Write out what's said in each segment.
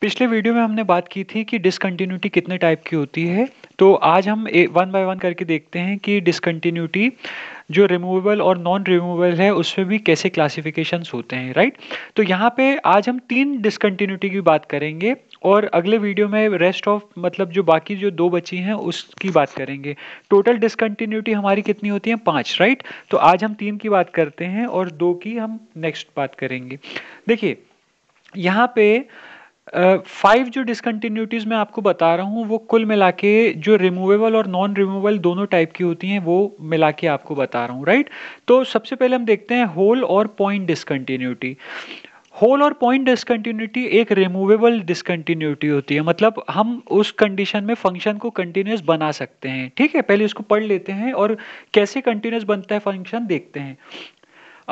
पिछले वीडियो में हमने बात की थी कि डिसकंटिन्यूटी कितने टाइप की होती है तो आज हम ए, वन बाय वन करके देखते हैं कि डिसकंटिन्यूटी जो रिमूवेबल और नॉन रिमूवेबल है उसमें भी कैसे क्लासिफिकेशन होते हैं राइट तो यहाँ पे आज हम तीन डिसकंटिन्यूटी की बात करेंगे और अगले वीडियो में रेस्ट ऑफ मतलब जो बाकी जो दो बची हैं उसकी बात करेंगे टोटल डिसकंटिन्यूटी हमारी कितनी होती है पाँच राइट तो आज हम तीन की बात करते हैं और दो की हम नेक्स्ट बात करेंगे देखिए यहाँ पे फाइव uh, जो डिसकंटिन्यूटीज मैं आपको बता रहा हूँ वो कुल मिला के जो रिमूवेबल और नॉन रिमूवेबल दोनों टाइप की होती हैं वो मिला के आपको बता रहा हूँ राइट तो सबसे पहले हम देखते हैं होल और पॉइंट डिसकंटिन्यूटी होल और पॉइंट डिसकंटिन्यूटी एक रिमूवेबल डिसकंटिन्यूटी होती है मतलब हम उस कंडीशन में फंक्शन को कंटिन्यूस बना सकते हैं ठीक है पहले इसको पढ़ लेते हैं और कैसे कंटिन्यूस बनता है फंक्शन देखते हैं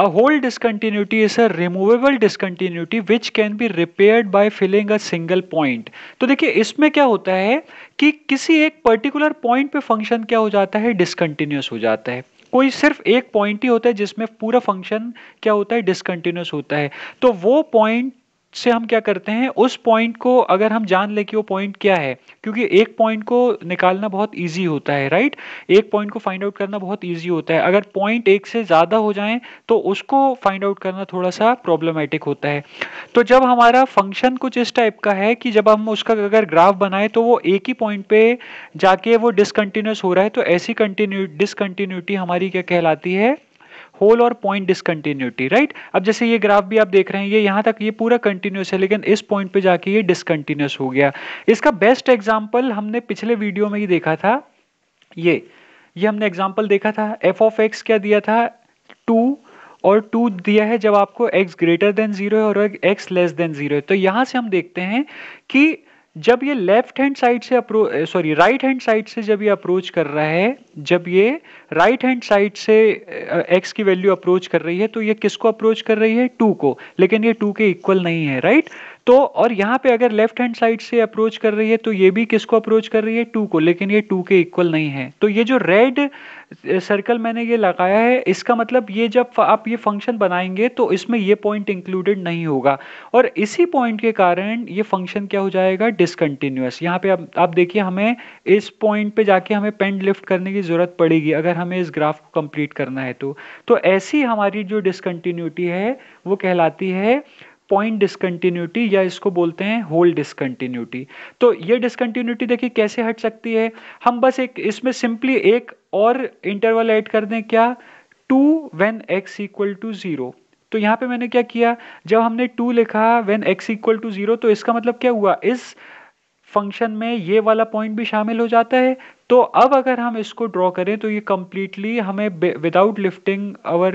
A whole discontinuity is a removable discontinuity which can be repaired by filling a single point. तो देखिए इसमें क्या होता है कि किसी एक पर्टिकुलर पॉइंट पे फंक्शन क्या हो जाता है डिसकंटिन्यूस हो जाता है कोई सिर्फ एक पॉइंट ही होता है जिसमें पूरा फंक्शन क्या होता है डिसकंटिन्यूस होता है तो वो पॉइंट से हम क्या करते हैं उस पॉइंट को अगर हम जान ले कि वो पॉइंट क्या है क्योंकि एक पॉइंट को निकालना बहुत ईजी होता है राइट एक पॉइंट को फाइंड आउट करना बहुत ईजी होता है अगर पॉइंट एक से ज़्यादा हो जाए तो उसको फाइंड आउट करना थोड़ा सा प्रॉब्लमेटिक होता है तो जब हमारा फंक्शन कुछ इस टाइप का है कि जब हम उसका अगर ग्राफ बनाए तो वो एक ही पॉइंट पे जाके वो डिसकंटिन्यूस हो रहा है तो ऐसी डिसकंटिन्यूटी हमारी क्या कहलाती है होल और पॉइंट डिसकंटिन्यूटी राइट अब जैसे ये ग्राफ भी आप देख रहे हैं ये यहाँ तक ये पूरा कंटिन्यूस है लेकिन इस पॉइंट पे जाके ये डिसकंटिन्यूस हो गया इसका बेस्ट एग्जाम्पल हमने पिछले वीडियो में ही देखा था ये ये हमने एग्जाम्पल देखा था एफ ऑफ एक्स क्या दिया था टू और टू दिया है जब आपको एक्स ग्रेटर देन जीरो है और एक्स लेस देन जीरो है तो यहाँ से हम देखते हैं कि जब ये लेफ्ट हैंड साइड से appro sorry right hand side से जब ये अप्रोच कर रहा है जब ये राइट हैंड साइड से एक्स eh, की वैल्यू अप्रोच कर रही है तो ये किसको अप्रोच कर रही है टू को लेकिन ये टू के इक्वल नहीं है राइट right? तो और यहाँ पे अगर लेफ्ट हैंड साइड से अप्रोच कर रही है तो ये भी किसको अप्रोच कर रही है टू को लेकिन ये टू के इक्वल नहीं है तो ये जो रेड सर्कल मैंने ये लगाया है इसका मतलब ये जब आप ये फंक्शन बनाएंगे तो इसमें ये पॉइंट इंक्लूडेड नहीं होगा और इसी पॉइंट के कारण ये फंक्शन क्या हो जाएगा डिसकंटिन्यूस यहाँ पे आप, आप देखिए हमें इस पॉइंट पे जाके हमें पेंड लिफ्ट करने की ज़रूरत पड़ेगी अगर हमें इस ग्राफ को कंप्लीट करना है तो, तो ऐसी हमारी जो डिसकंटिन्यूटी है वो कहलाती है पॉइंट डिसकंटिन्यूटी या इसको बोलते हैं होल डिसकंटिन्यूटी तो ये डिसकंटिन्यूटी देखिए कैसे हट सकती है हम बस एक इसमें सिंपली एक और इंटरवल ऐड कर दें क्या two when x equal to zero तो यहाँ पे मैंने क्या किया जब हमने टू लिखा when x equal to zero तो इसका मतलब क्या हुआ इस फंक्शन में ये वाला पॉइंट भी शामिल हो जाता है तो अब अगर हम इसको ड्रॉ करें तो ये कम्प्लीटली हमें विदाउट लिफ्टिंग अवर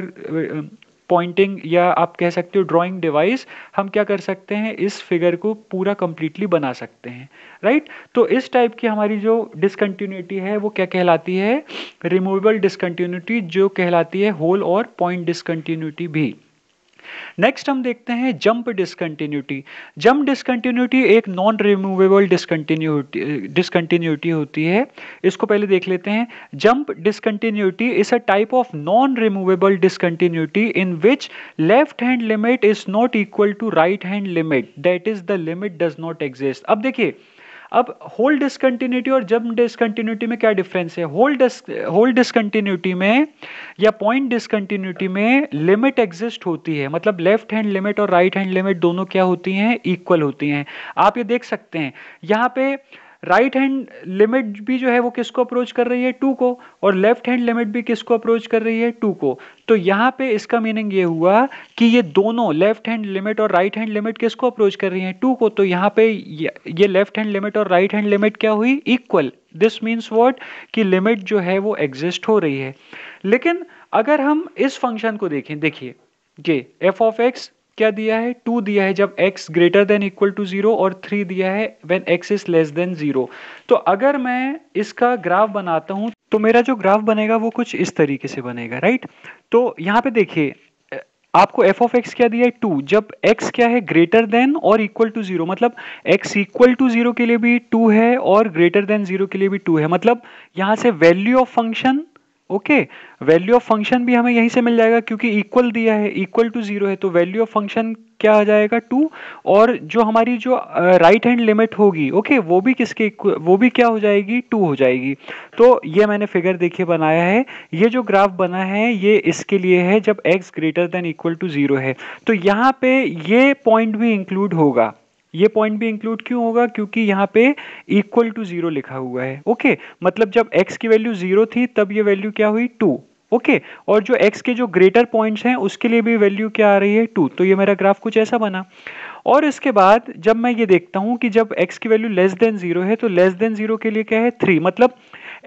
पॉइंटिंग या आप कह सकते हो ड्राइंग डिवाइस हम क्या कर सकते हैं इस फिगर को पूरा कंप्लीटली बना सकते हैं राइट तो इस टाइप की हमारी जो डिसकंटिन्यूटी है वो क्या कहलाती है रिमूवेबल डिसकंटिन्यूटी जो कहलाती है होल और पॉइंट डिसकंटिन्यूटी भी नेक्स्ट हम देखते हैं जंप डिसकंटिन्यूटी जंप डिसकंटिन्यूटी एक नॉन रिमूवेबल डिसकंटिन्यूटी डिसकंटिन्यूटी होती है इसको पहले देख लेते हैं jump discontinuity is a type of non removable discontinuity in which left hand limit is not equal to right hand limit that is the limit does not exist अब देखिए अब होल डिसकंटिन्यूटी और जम डिसकंटिन्यूटी में क्या difference है whole dish whole discontinuity में या पॉइंट डिसकंटिन्यूटी में लिमिट एग्जिस्ट होती है मतलब लेफ्ट हैंड लिमिट और राइट हैंड लिमिट दोनों क्या होती हैं इक्वल होती हैं आप ये देख सकते हैं यहाँ पे राइट हैंड लिमिट भी जो है वो किसको अप्रोच कर रही है टू को और लेफ्ट हैंड लिमिट भी किसको अप्रोच कर रही है टू को तो यहाँ पे इसका मीनिंग ये हुआ कि ये दोनों लेफ्ट हैंड लिमिट और राइट हैंड लिमिट किसको अप्रोच कर रही है टू को तो यहाँ पे ये लेफ्ट हैंड लिमिट और राइट हैंड लिमिट क्या हुई इक्वल दिस मीन्स वॉट कि लिमिट जो है वो एग्जिस्ट हो रही है लेकिन अगर हम इस फंक्शन को देखें देखिए ये एफ ऑफ एक्स क्या दिया है टू दिया है जब x greater than equal to zero और थ्री दिया है when x is less than zero तो अगर मैं इसका ग्राफ बनाता हूँ तो मेरा जो ग्राफ बनेगा वो कुछ इस तरीके से बनेगा राइट तो यहाँ पे देखिए आपको एफ ऑफ एक्स क्या दिया है टू जब एक्स क्या है ग्रेटर देन और इक्वल टू जीरो मतलब एक्स इक्वल टू जीरो के लिए भी टू है और ग्रेटर देन जीरो के लिए भी टू है मतलब यहां से value of function okay value of function भी हमें यहीं से मिल जाएगा क्योंकि इक्वल दिया है इक्वल टू जीरो है तो वैल्यू ऑफ फंक्शन क्या आ जाएगा टू और जो हमारी जो राइट हैंड लिमिट होगी ओके वो भी किसके वो भी क्या हो जाएगी टू हो जाएगी तो ये मैंने फिगर देखिए बनाया है ये जो ग्राफ बना है ये इसके लिए है जब x greater than equal to zero है तो यहाँ पे ये पॉइंट भी इंक्लूड होगा ये पॉइंट भी इंक्लूड क्यों होगा क्योंकि यहाँ पे इक्वल टू जीरो लिखा हुआ है ओके मतलब जब एक्स की वैल्यू जीरो थी तब ये वैल्यू क्या हुई टू ओके और जो एक्स के जो ग्रेटर पॉइंट्स हैं उसके लिए भी वैल्यू क्या आ रही है टू तो ये मेरा ग्राफ कुछ ऐसा बना और इसके बाद जब मैं ये देखता हूँ कि जब एक्स की वैल्यू लेस देन जीरो है तो लेस देन जीरो के लिए क्या है थ्री मतलब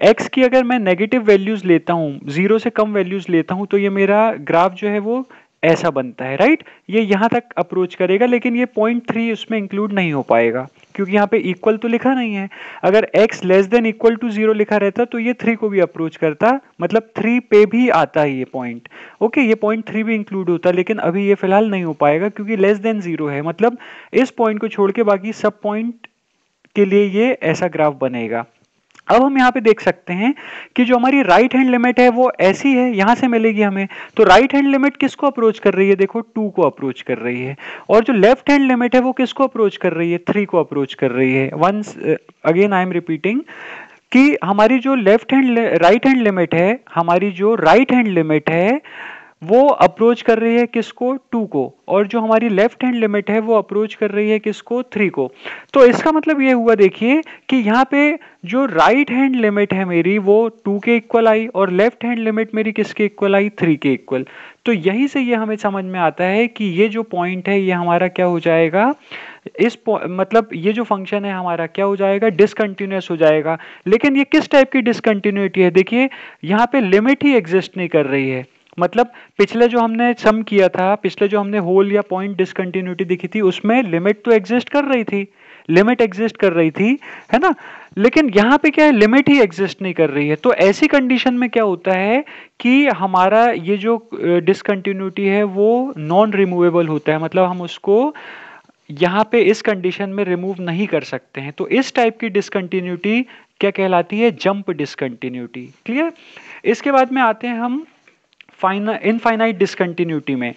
एक्स की अगर मैं नेगेटिव वैल्यूज़ लेता हूँ जीरो से कम वैल्यूज़ लेता हूँ तो ये मेरा ग्राफ जो है वो ऐसा बनता है राइट ये यहाँ तक अप्रोच करेगा लेकिन ये पॉइंट थ्री उसमें इंक्लूड नहीं हो पाएगा क्योंकि यहाँ पे इक्वल तो लिखा नहीं है अगर x less than equal to zero लिखा रहता तो ये थ्री को भी अप्रोच करता मतलब थ्री पे भी आता है ये पॉइंट ओके ये पॉइंट थ्री भी इंक्लूड होता लेकिन अभी ये फिलहाल नहीं हो पाएगा क्योंकि लेस देन जीरो है मतलब इस पॉइंट को छोड़ के बाकी सब पॉइंट के लिए ये ऐसा ग्राफ बनेगा अब हम यहाँ पे देख सकते हैं कि जो हमारी राइट हैंड लिमिट है वो ऐसी है यहाँ से मिलेगी हमें तो राइट हैंड लिमिट किसको अप्रोच कर रही है देखो टू को अप्रोच कर रही है और जो लेफ्ट हैंड लिमिट है वो किसको अप्रोच कर रही है थ्री को अप्रोच कर रही है once again I am repeating कि हमारी जो left hand right hand limit है हमारी जो राइट हैंड लिमिट है वो अप्रोच कर रही है किसको टू को और जो हमारी लेफ्ट हैंड लिमिट है वो अप्रोच कर रही है किसको थ्री को तो इसका मतलब ये हुआ देखिए कि यहाँ पे जो राइट हैंड लिमिट है मेरी वो टू के इक्वल आई और लेफ्ट हैंड लिमिट मेरी किसके इक्वल आई थ्री के इक्वल तो यहीं से ये हमें समझ में आता है कि ये जो पॉइंट है ये हमारा क्या हो जाएगा इस मतलब ये जो फंक्शन है हमारा क्या हो जाएगा डिसकंटिन्यूस हो जाएगा लेकिन ये किस टाइप की डिसकंटिन्यूटी है देखिए यहाँ पे लिमिट ही एग्जिस्ट नहीं कर रही है मतलब पिछले जो हमने सम किया था पिछले जो हमने होल या पॉइंट डिसकंटिन्यूटी दिखी थी उसमें लिमिट तो एग्जिस्ट कर रही थी लिमिट एग्जिस्ट कर रही थी है ना लेकिन यहाँ पे क्या है लिमिट ही एग्जिस्ट नहीं कर रही है तो ऐसी कंडीशन में क्या होता है कि हमारा ये जो डिसकंटिन्यूटी है वो नॉन रिमूवेबल होता है मतलब हम उसको यहाँ पे इस कंडीशन में रिमूव नहीं कर सकते हैं तो इस टाइप की डिसकंटिन्यूटी क्या कहलाती है जंप डिसकंटिन्यूटी क्लियर इसके बाद में आते हैं हम इनफाइनाइट डिसकंटिन्यूटी में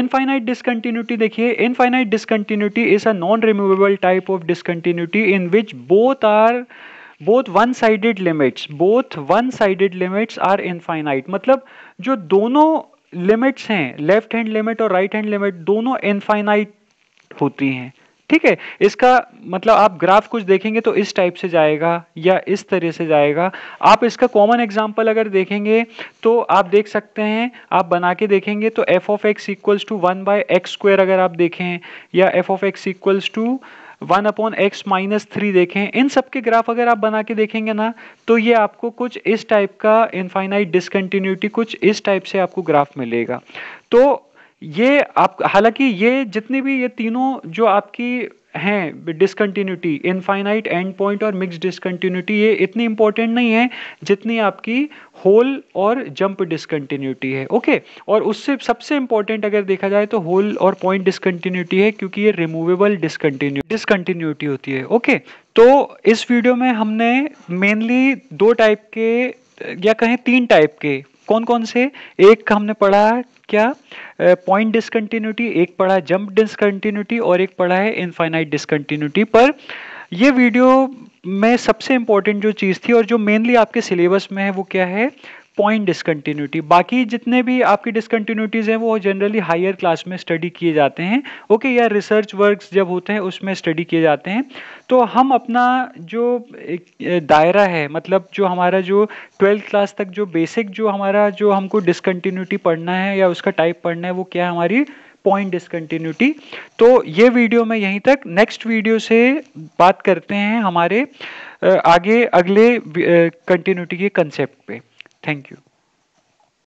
इनफाइनाइट डिसकंटिन्यूटी देखिए infinite discontinuity is a non removable type of discontinuity in which both are both one sided limits both one sided limits are infinite मतलब जो दोनों लिमिट्स हैं लेफ्ट हैंड लिमिट और right hand limit दोनों infinite होती हैं ठीक है इसका मतलब आप ग्राफ कुछ देखेंगे तो इस टाइप से जाएगा या इस तरह से जाएगा आप इसका कॉमन एग्जाम्पल अगर देखेंगे तो आप देख सकते हैं आप बना के देखेंगे तो f of x equals to one by x square अगर आप देखें या f of x equals to one upon x minus three देखें इन सब के ग्राफ अगर आप बना के देखेंगे ना तो ये आपको कुछ इस टाइप का इनफाइनाइट डिसकंटिन्यूटी कुछ इस टाइप से आपको ग्राफ मिलेगा तो ये आप हालांकि ये जितनी भी ये तीनों जो आपकी हैं डिसकंटिन्यूटी इनफाइनाइट एंड पॉइंट और मिक्स डिसकंटिन्यूटी ये इतनी इंपॉर्टेंट नहीं है जितनी आपकी होल और जंप डिसकंटिन्यूटी है ओके और उससे सबसे इंपॉर्टेंट अगर देखा जाए तो होल और पॉइंट डिसकंटिन्यूटी है क्योंकि ये रिमूवेबल डिसकंटिन्यू डिसकंटिन्यूटी होती है ओके तो इस वीडियो में हमने मेनली दो टाइप के या कहें तीन टाइप के कौन कौन से एक हमने पढ़ा क्या पॉइंट डिसकंटिन्यूटी एक पढ़ा जंप डिसकंटिन्यूटी और एक पढ़ा है इनफाइनाइट डिसकंटिन्यूटी पर ये वीडियो में सबसे इम्पॉर्टेंट जो चीज़ थी और जो मेनली आपके सिलेबस में है वो क्या है पॉइंट डिसकंटिन्यूटी बाकी जितने भी आपकी डिसकंटिन्यूटीज़ हैं वो जनरली हायर क्लास में स्टडी किए जाते हैं ओके या रिसर्च वर्क्स जब होते हैं उसमें स्टडी किए जाते हैं तो हम अपना जो दायरा है मतलब जो हमारा जो ट्वेल्थ क्लास तक जो बेसिक जो हमारा जो हमको डिसकंटिन्यूटी पढ़ना है या उसका टाइप पढ़ना है वो क्या है हमारी पॉइंट डिसकंटिन्यूटी तो ये वीडियो में यहीं तक नेक्स्ट वीडियो से बात करते हैं हमारे आगे अगले कंटिन्यूटी के कंसेप्ट पे Thank you.